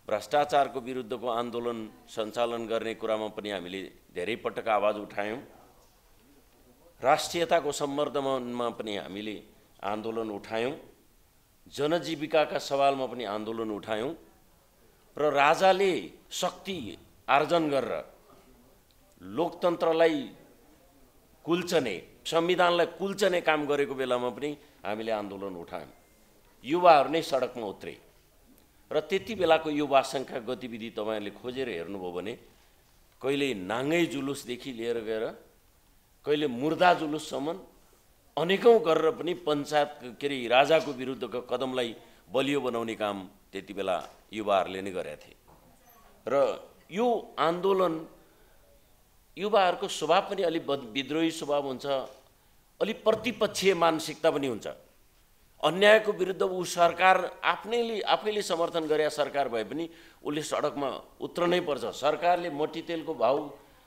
भ्रष्टाचारको विरुद्धको आन्दोलन सञ्चालन गर्ने कुरामा पनि हामीले धेरै पटक आवाज उठायौँ राष्ट्रियताको सम्बन्धमा पनि हामीले आन्दोलन उठायौँ जनजीविकाका सवालमा पनि आन्दोलन उठायौँ र राजाले शक्ति आर्जन गरेर लोकतन्त्रलाई कुल्चने संविधानलाई कुल्चने काम गरेको बेलामा पनि हामीले आन्दोलन उठायौँ युवाहरू नै सडकमा उत्रे र त्यति बेलाको युवा गतिविधि तपाईँहरूले खोजेर हेर्नुभयो भने कहिले नाङ्गै जुलुसदेखि लिएर गएर कहिले मुर्दा जुलुससम्म अनेकौँ गरेर पनि पञ्चायत के अरे राजाको विरुद्धको कदमलाई बलियो बनाउने काम त्यति बेला युवाहरूले नै गरेका थिए र यो आन्दोलन युवाहरूको स्वभाव पनि अलिक विद्रोही स्वभाव हुन्छ अलिक प्रतिपक्षीय मानसिकता पनि हुन्छ अन्यायको विरुद्ध ऊ सरकार आफ्नैले आफैले समर्थन गरे सरकार भए पनि उसले सडकमा उत्रनै पर्छ सरकारले मोटी तेलको भाउ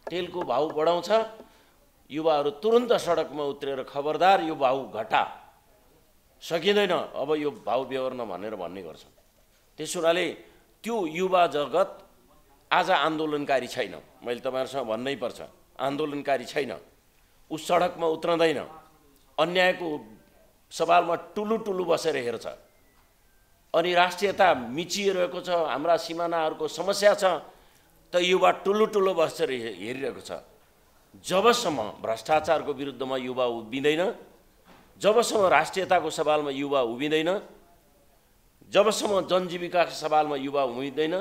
तेलको भाउ बढाउँछ युवाहरू तुरन्त सडकमा उत्रेर खबरदार यो भाउ घटा सकिँदैन अब यो भाउ बेहोर्न भनेर भन्ने गर्छन् त्यस हुनाले त्यो युवा जगत आज आन्दोलनकारी छैन मैले तपाईँहरूसँग भन्नै पर्छ आन्दोलनकारी छैन ऊ सडकमा उत्रँदैन अन्यायको सवालमा टुलु टुलु बसेर हेर्छ अनि राष्ट्रियता मिचिरहेको छ हाम्रा सिमानाहरूको समस्या छ त युवा टुलु टुलु बसेर हेरिरहेको छ जबसम्म भ्रष्टाचारको विरुद्धमा युवा उभिँदैन जबसम्म राष्ट्रियताको सवालमा युवा उभिँदैन जबसम्म जनजीविकाको सवालमा युवा उभिँदैन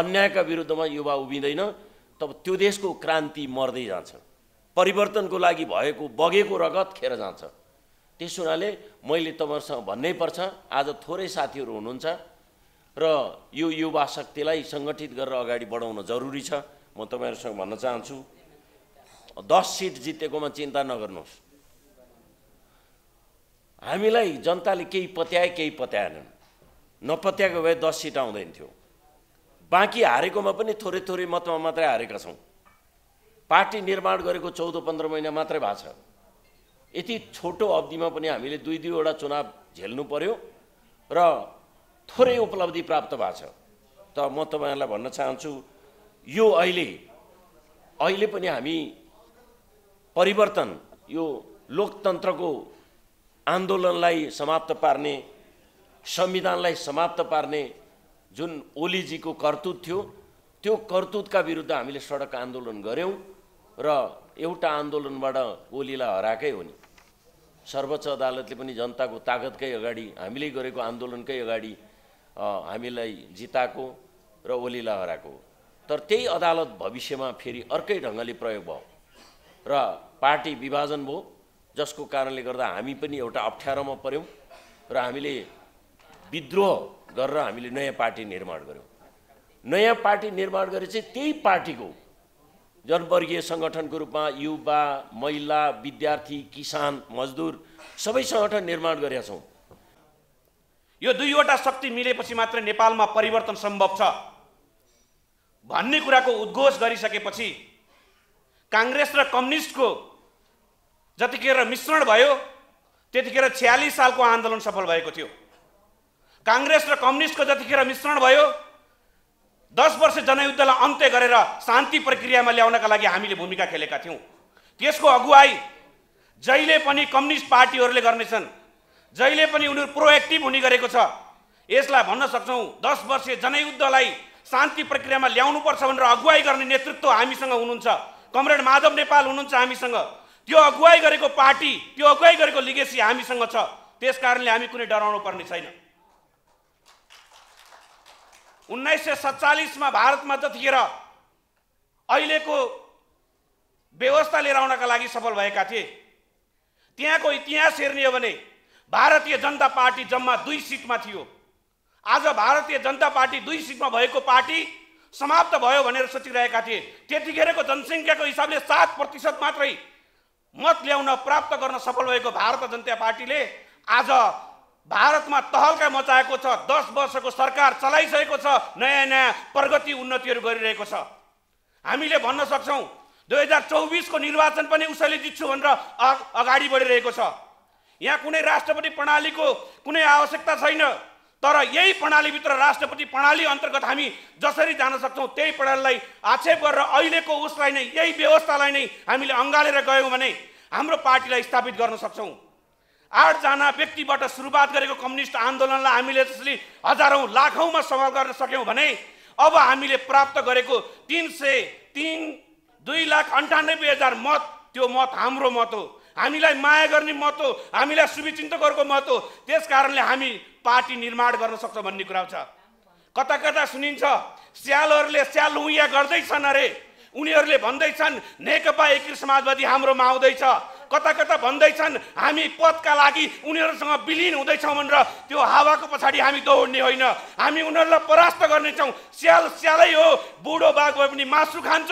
अन्यायका विरुद्धमा युवा उभिँदैन तब त्यो देशको क्रान्ति मर्दै जान्छ परिवर्तनको लागि भएको बगेको रगत खेर जान्छ त्यस हुनाले मैले तपाईँहरूसँग भन्नै पर्छ आज थोरै साथीहरू हुनुहुन्छ र यो युवा शक्तिलाई सङ्गठित गरेर अगाडि बढाउन जरुरी छ म तपाईँहरूसँग भन्न चाहन्छु दस सिट जितेकोमा चिन्ता नगर्नुहोस् हामीलाई जनताले केही पत्याए केही पत्याएनन् नपत्याएको भए दस सिट आउँदैन थियो बाँकी हारेकोमा पनि थोरै थोरै मतमा मात्रै हारेका छौँ पार्टी निर्माण गरेको चौध पन्ध्र महिना मात्रै भएको छ यति छोटो अवधिमा पनि हामीले दुई दुईवटा चुनाव झेल्नु पर्यो र थोरै उपलब्धि प्राप्त भएको छ त म तपाईँहरूलाई भन्न चाहन्छु यो अहिले अहिले पनि हामी परिवर्तन यो लोकतन्त्रको आन्दोलनलाई समाप्त पार्ने संविधानलाई समाप्त पार्ने जुन ओलीजीको कर्तुत थियो त्यो कर्तुतका विरुद्ध हामीले सडक आन्दोलन गऱ्यौँ र एउटा आन्दोलनबाट ओलीलाई हराएकै हो नि सर्वोच्च अदालतले पनि जनताको तागतकै अगाडि हामीले गरेको आन्दोलनकै अगाडि हामीलाई जिताएको र ओली हराएको तर त्यही अदालत भविष्यमा फेरि अर्कै ढङ्गले प्रयोग भयो र पार्टी विभाजन भयो जसको कारणले गर्दा हामी पनि एउटा अप्ठ्यारोमा पऱ्यौँ र हामीले विद्रोह गरेर हामीले नयाँ पार्टी निर्माण गऱ्यौँ नयाँ पार्टी निर्माण गरे चाहिँ त्यही पार्टीको जनवर्गीय सङ्गठनको रूपमा युवा महिला विद्यार्थी किसान मजदुर सबै सङ्गठन निर्माण गरेका छौँ यो दुईवटा शक्ति मिलेपछि मात्र नेपालमा परिवर्तन सम्भव छ भन्ने कुराको उद्घोष गरिसकेपछि काङ्ग्रेस र कम्युनिस्टको जतिखेर मिश्रण भयो त्यतिखेर छ्यालिस सालको आन्दोलन सफल भएको थियो काङ्ग्रेस र कम्युनिस्टको जतिखेर मिश्रण भयो दस वर्ष जनयुद्धलाई अन्त्य गरेर शान्ति प्रक्रियामा ल्याउनका लागि हामीले भूमिका खेलेका थियौँ त्यसको अगुवाई जहिले पनि कम्युनिस्ट पार्टीहरूले गर्नेछन् जहिले पनि उनीहरू प्रोएक्टिभ हुने गरेको छ यसलाई भन्न सक्छौँ दस वर्ष जनयुद्धलाई शान्ति प्रक्रियामा ल्याउनुपर्छ भनेर अगुवाई गर्ने नेतृत्व हामीसँग हुनुहुन्छ कमरेड माधव नेपाल हुनुहुन्छ हामीसँग त्यो अगुवाई गरेको पार्टी त्यो अगुवाई गरेको लिगेसी हामीसँग छ त्यस कारणले हामी कुनै डराउनु पर्ने छैन उन्नाइस सय सत्तालिसमा भारतमा जतिखेर अहिलेको व्यवस्था लिएर आउनका लागि सफल भएका थिए त्यहाँको इतिहास हेर्ने हो भने भारतीय जनता पार्टी जम्मा दुई सिटमा थियो आज भारतीय जनता पार्टी दुई सिटमा भएको पार्टी समाप्त भयो भनेर सोचिरहेका थिए त्यतिखेरको जनसङ्ख्याको हिसाबले सात प्रतिशत मात्रै मत ल्याउन प्राप्त गर्न सफल भएको भारत जनता पार्टीले आज भारतमा तहल्का मचाएको छ दस वर्षको सरकार चलाइसकेको छ नयाँ नयाँ प्रगति उन्नतिहरू गरिरहेको छ हामीले भन्न सक्छौँ दुई हजार चौबिसको निर्वाचन पनि उसैले जित्छु भनेर अगाडि बढिरहेको छ यहाँ कुनै राष्ट्रपति प्रणालीको कुनै आवश्यकता छैन तर यही प्रणालीभित्र राष्ट्रपति प्रणाली अन्तर्गत हामी जसरी जान सक्छौँ त्यही प्रणालीलाई आक्षेप गरेर अहिलेको उसलाई नै यही व्यवस्थालाई नै हामीले अँगालेर गयौँ भने हाम्रो पार्टीलाई स्थापित गर्न सक्छौँ आठजना व्यक्तिबाट सुरुवात गरेको कम्युनिस्ट आन्दोलनलाई हामीले जसरी हजारौँ लाखौँमा सफल गर्न सक्यौँ भने अब हामीले प्राप्त गरेको तिन सय तिन दुई लाख अन्ठानब्बे हजार मत त्यो मत हाम्रो मत हो हामीलाई माया गर्ने मत हो हामीलाई शुभचिन्तकहरूको मत हो त्यस कारणले हामी पार्टी निर्माण गर्न सक्छ भन्ने कुरा छ कता कता सुनिन्छ स्यालहरूले स्याल उया गर्दैछन् अरे उनीहरूले भन्दैछन् नेकपा एकीकृत समाजवादी हाम्रोमा आउँदैछ कता कता भन्दैछन् हामी पदका लागि उनीहरूसँग विलिन हुँदैछौँ भनेर त्यो हावाको पछाडि हामी दौड्ने होइन हामी उनीहरूलाई परास्त गर्नेछौँ स्याल स्यालै हो बुढो बाघ भए पनि मासु खान्छ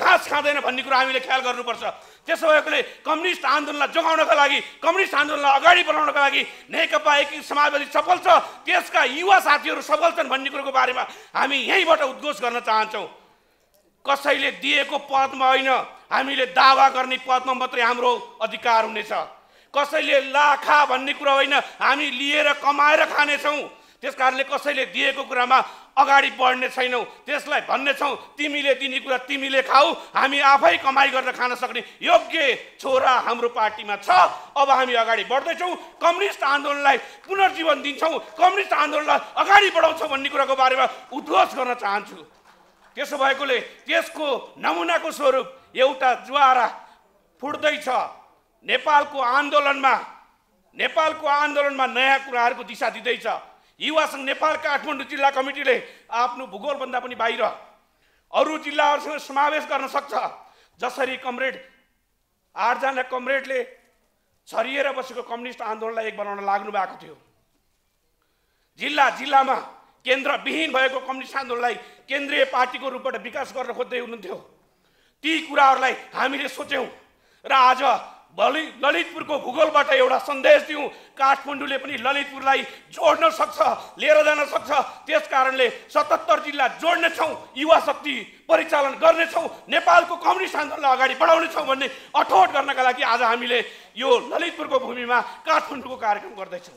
घाँस खाँदैन भन्ने कुरो हामीले ख्याल गर्नुपर्छ त्यसो भएकोले कम्युनिस्ट आन्दोलनलाई जोगाउनका लागि कम्युनिस्ट आन्दोलनलाई अगाडि बढाउनका लागि नेकपा एक समाजवादी सफल छ त्यसका युवा साथीहरू सफल छन् भन्ने कुरोको बारेमा हामी यहीँबाट उद्घोष गर्न चाहन्छौँ कसैले दिएको पदमा होइन हामीले दावा गर्ने पदमा मात्रै हाम्रो अधिकार हुनेछ कसैले लाखा भन्ने कुरा होइन हामी लिएर कमाएर खानेछौँ त्यस कारणले कसैले दिएको कुरामा अगाडि बढ्ने छैनौँ त्यसलाई भन्नेछौँ तिमीले दिने कुरा तिमीले खाऊ हामी आफै कमाइ गरेर खान सक्ने योग्य छोरा हाम्रो पार्टीमा छ अब हामी अगाडि बढ्दैछौँ कम्युनिस्ट आन्दोलनलाई पुनर्जीवन दिन्छौँ कम्युनिस्ट आन्दोलनलाई अगाडि बढाउँछौँ भन्ने कुराको बारेमा उद्घोष गर्न चाहन्छु त्यसो भएकोले त्यसको नमुनाको स्वरूप एउटा ज्वारा फुट्दैछ नेपालको आन्दोलनमा नेपालको आन्दोलनमा नयाँ कुराहरूको दिशा दिँदैछ युवासँग नेपाल काठमाडौँ जिल्ला कमिटीले आफ्नो भूगोलभन्दा पनि बाहिर अरू जिल्लाहरूसँग समावेश गर्न सक्छ जसरी कमरेड आठजना कमरेडले छरिएर बसेको कम्युनिस्ट आन्दोलनलाई एक बनाउन लाग्नु भएको थियो जिल्ला जिल्लामा केन्द्रविहीन भएको कम्युनिस्ट आन्दोलनलाई केन्द्रीय पार्टीको रूपबाट विकास गर्न खोज्दै हुनुहुन्थ्यो ती कुराहरूलाई हामीले सोच्यौँ र आज भलि ललितपुरको भूगोलबाट एउटा सन्देश दिउँ काठमाडौँले पनि ललितपुरलाई जोड्न सक्छ लिएर जान सक्छ त्यस कारणले सतहत्तर जिल्ला जोड्नेछौँ युवा शक्ति परिचालन गर्नेछौँ नेपालको कम्युनिस्ट आन्दोलनलाई अगाडि बढाउनेछौँ भन्ने अठोट गर्नका लागि आज हामीले यो ललितपुरको भूमिमा काठमाडौँको कार्यक्रम गर्दैछौँ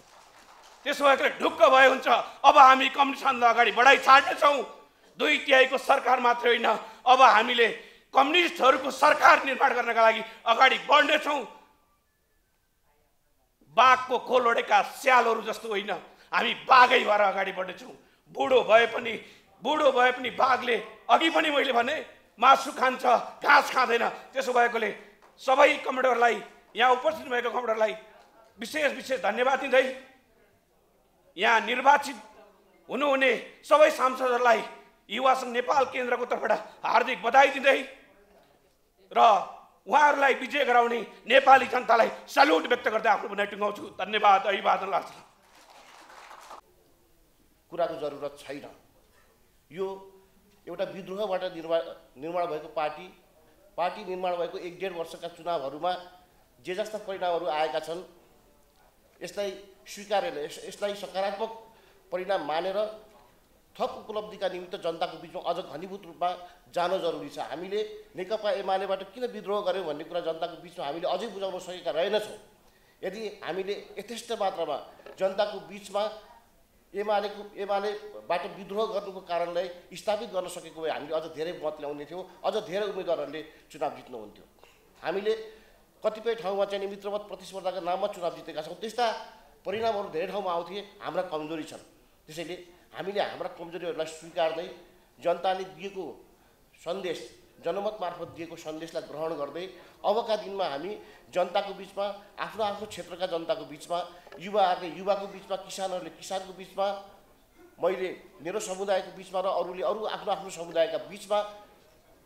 त्यसो भएर ढुक्क भए हुन्छ अब हामी कम्युनिस्टभन्दा अगाडि बढाइ छाड्नेछौँ दुई तिहाईको सरकार मात्रै होइन अब हामीले कम्युनिस्टहरूको सरकार निर्माण गर्नका लागि अगाडि बढ्नेछौँ बाघको खोल ओढेका स्यालहरू जस्तो होइन हामी बाघै भएर अगाडि बढ्नेछौँ बुढो भए पनि बुढो भए पनि बाघले अघि पनि मैले भने मासु खान्छ घाँस खाँदैन त्यसो भएकोले सबै कम्प्युटरलाई यहाँ उपस्थित भएको कम्प्युटरलाई विशेष विशेष धन्यवाद दिँदै यहाँ निर्वाचित हुनुहुने सबै सांसदहरूलाई युवा नेपाल केन्द्रको तर्फबाट हार्दिक बधाई दिँदै र उहाँहरूलाई विजय गराउने नेपाली जनतालाई सल्युट व्यक्त गर्दै आफ्नो भनाइ टुङ्गाउँछु धन्यवाद अभिवादन लाग्छ कुराको जरुरत छैन यो एउटा विद्रोहबाट निर्वा निर्माण भएको पार्टी पार्टी निर्माण भएको एक डेढ वर्षका चुनावहरूमा जे जस्ता परिणामहरू आएका छन् यसलाई स्वीकारेर यसलाई सकारात्मक परिणाम मानेर थप उपलब्धिका निमित्त जनताको बिचमा अझ घनीभूत रूपमा जान जरुरी छ हामीले नेकपा एमालेबाट किन विद्रोह गऱ्यौँ भन्ने कुरा जनताको बिचमा हामीले अझै बुझाउन सकेका रहेनछौँ यदि हामीले यथेष्ट मात्रामा जनताको बिचमा एमालेको एमालेबाट विद्रोह गर्नुको कारणलाई स्थापित गर्न सकेको भए हामीले अझ धेरै मत ल्याउने थियौँ अझ धेरै उम्मेदवारहरूले चुनाव जित्नुहुन्थ्यो हामीले कतिपय ठाउँमा चाहिँ मित्रवत प्रतिस्पर्धाका नाममा चुनाव जितेका छौँ त्यस्ता परिणामहरू धेरै ठाउँमा आउँथे हाम्रा कमजोरी छन् त्यसैले हामीले हाम्रा कमजोरीहरूलाई स्वीकार्दै जनताले दिएको सन्देश जनमत मार्फत दिएको सन्देशलाई ग्रहण गर्दै अबका दिनमा हामी जनताको बिचमा आफ्नो आफ्नो क्षेत्रका जनताको बिचमा युवाहरूले युवाको बिचमा किसानहरूले किसानको बिचमा मैले मेरो समुदायको बिचमा र अरूले अरू आफ्नो आफ्नो समुदायका बिचमा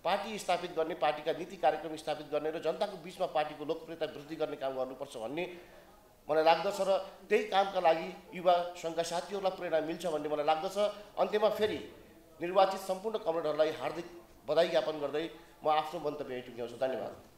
पार्टी स्थापित गर्ने पार्टीका नीति कार्यक्रम स्थापित गर्ने र जनताको बिचमा पार्टीको लोकप्रियता वृद्धि गर्ने काम गर्नुपर्छ भन्ने मलाई लाग्दछ र त्यही कामका लागि युवा सङ्घका साथीहरूलाई प्रेरणा मिल्छ भन्ने मलाई लाग्दछ अन्त्यमा फेरि निर्वाचित सम्पूर्ण कमरेडहरूलाई हार्दिक बधाई ज्ञापन गर्दै म आफ्नो मन्तव्य टुङ्ग्याउँछु धन्यवाद